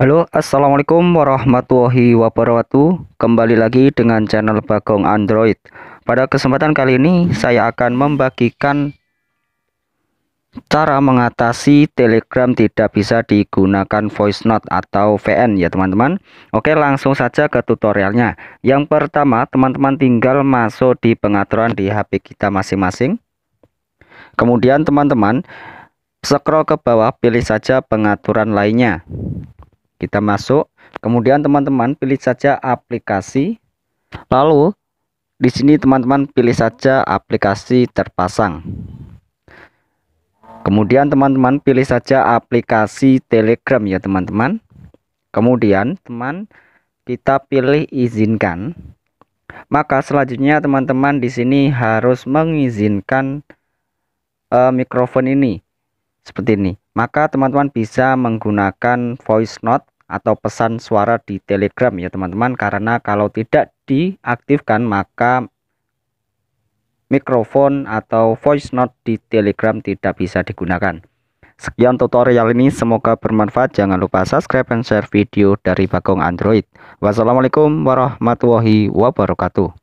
Halo assalamualaikum warahmatullahi wabarakatuh Kembali lagi dengan channel Bagong Android Pada kesempatan kali ini saya akan membagikan Cara mengatasi telegram tidak bisa digunakan voice note atau VN ya teman-teman Oke langsung saja ke tutorialnya Yang pertama teman-teman tinggal masuk di pengaturan di HP kita masing-masing Kemudian teman-teman Scroll ke bawah pilih saja pengaturan lainnya kita masuk kemudian teman-teman pilih saja aplikasi lalu di sini teman-teman pilih saja aplikasi terpasang kemudian teman-teman pilih saja aplikasi telegram ya teman-teman kemudian teman kita pilih izinkan maka selanjutnya teman-teman di sini harus mengizinkan uh, mikrofon ini seperti ini maka teman-teman bisa menggunakan voice note atau pesan suara di Telegram ya teman-teman karena kalau tidak diaktifkan maka mikrofon atau voice note di Telegram tidak bisa digunakan. Sekian tutorial ini semoga bermanfaat. Jangan lupa subscribe dan share video dari Bagong Android. Wassalamualaikum warahmatullahi wabarakatuh.